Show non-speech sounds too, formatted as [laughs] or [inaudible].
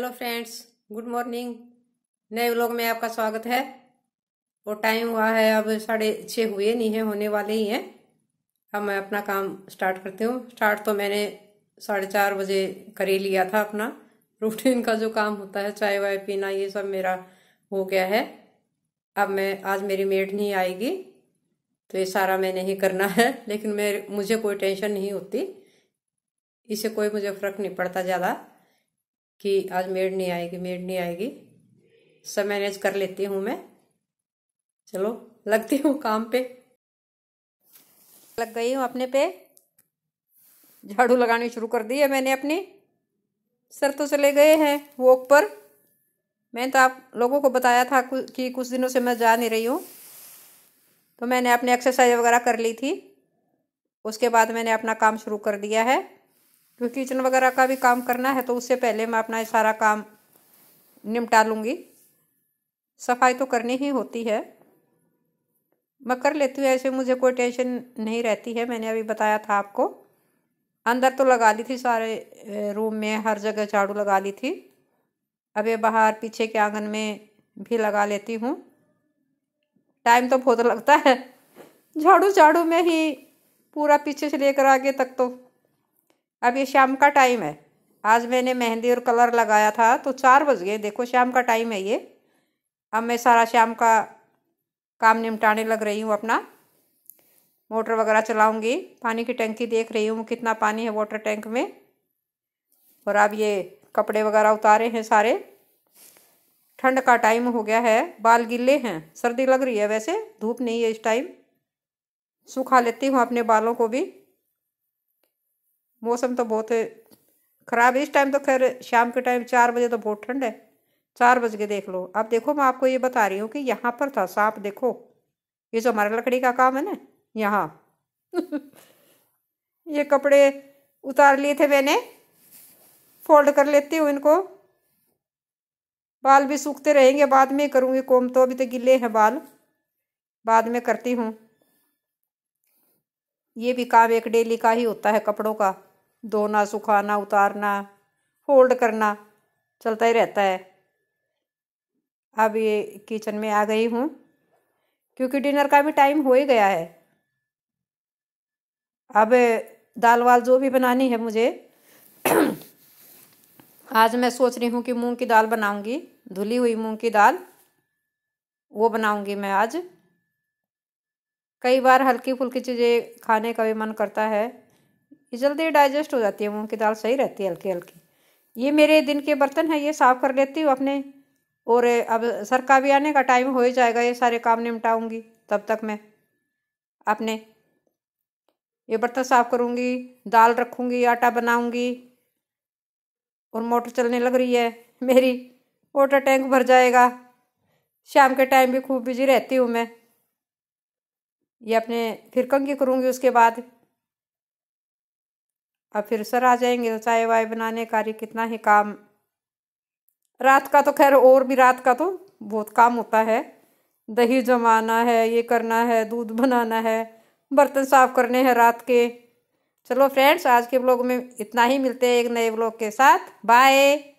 hello friends good morning नए vlog में आपका स्वागत है और टाइम हुआ है अब साढ़े छः हुए नहीं है होने वाले ही हैं अब मैं अपना काम स्टार्ट करती हूँ स्टार्ट तो मैंने साढ़े चार बजे कर ही लिया था अपना रूटीन का जो काम होता है चाय वाय पीना ये सब मेरा हो गया है अब मैं आज मेरी मेट नहीं आएगी तो ये सारा मैंने ही करना है लेकिन मेरे मुझे कोई टेंशन नहीं होती इससे कोई मुझे फ़र्क नहीं पड़ता ज़्यादा कि आज मेड नहीं आएगी मेड नहीं आएगी सब मैनेज कर लेती हूँ मैं चलो लगती हूँ काम पे लग गई हूँ अपने पे झाड़ू लगानी शुरू कर दी है मैंने अपनी सर तो चले गए हैं वॉक पर मैंने तो आप लोगों को बताया था कि कुछ दिनों से मैं जा नहीं रही हूँ तो मैंने अपनी एक्सरसाइज वगैरह कर ली थी उसके बाद मैंने अपना काम शुरू कर दिया है क्योंकि किचन वगैरह का भी काम करना है तो उससे पहले मैं अपना सारा काम निपटा लूँगी सफाई तो करनी ही होती है मैं कर लेती हूँ ऐसे मुझे कोई टेंशन नहीं रहती है मैंने अभी बताया था आपको अंदर तो लगा ली थी सारे रूम में हर जगह झाड़ू लगा ली थी अब ये बाहर पीछे के आंगन में भी लगा लेती हूँ टाइम तो बहुत लगता है [laughs] झाड़ू झाड़ू में ही पूरा पीछे से लेकर आगे तक तो अब ये शाम का टाइम है आज मैंने मेहंदी और कलर लगाया था तो चार बज गए देखो शाम का टाइम है ये अब मैं सारा शाम का काम निपटाने लग रही हूँ अपना मोटर वगैरह चलाऊँगी पानी की टंकी देख रही हूँ कितना पानी है वाटर टैंक में और अब ये कपड़े वगैरह उतारे हैं सारे ठंड का टाइम हो गया है बाल गिले हैं सर्दी लग रही है वैसे धूप नहीं है इस टाइम सुखा लेती हूँ अपने बालों को भी मौसम तो बहुत ख़राब है इस टाइम तो खैर शाम के टाइम चार बजे तो बहुत ठंड है चार बज के देख लो अब देखो मैं आपको ये बता रही हूँ कि यहाँ पर था सांप देखो ये जो हमारा लकड़ी का काम है ना यहाँ [laughs] ये कपड़े उतार लिए थे मैंने फोल्ड कर लेती हूँ इनको बाल भी सूखते रहेंगे बाद में करूँगी कोम तो अभी तो गिले हैं बाल बाद में करती हूँ ये भी काम एक डेली का ही होता है कपड़ों का धोना सुखाना उतारना फोल्ड करना चलता ही रहता है अब ये किचन में आ गई हूँ क्योंकि डिनर का भी टाइम हो ही गया है अब दाल वाल जो भी बनानी है मुझे आज मैं सोच रही हूँ कि मूंग की दाल बनाऊंगी धुली हुई मूंग की दाल वो बनाऊंगी मैं आज कई बार हल्की फुल्की चीज़ें खाने का भी मन करता है ये जल्दी डाइजेस्ट हो जाती है मूँग की दाल सही रहती है हल्की हल्की ये मेरे दिन के बर्तन हैं ये साफ़ कर लेती हूँ अपने और अब सर का भी आने का टाइम हो ही जाएगा ये सारे काम निपटाऊँगी तब तक मैं अपने ये बर्तन साफ़ करूँगी दाल रखूँगी आटा बनाऊँगी और मोटर चलने लग रही है मेरी वाटर टैंक भर जाएगा शाम के टाइम भी खूब बिजी रहती हूँ मैं ये अपने फिर कंगी करूँगी उसके बाद अब फिर सर आ जाएंगे तो चाय वाय बनाने का कार्य कितना ही काम रात का तो खैर और भी रात का तो बहुत काम होता है दही जमाना है ये करना है दूध बनाना है बर्तन साफ करने हैं रात के चलो फ्रेंड्स आज के ब्लॉग में इतना ही मिलते हैं एक नए ब्लॉग के साथ बाय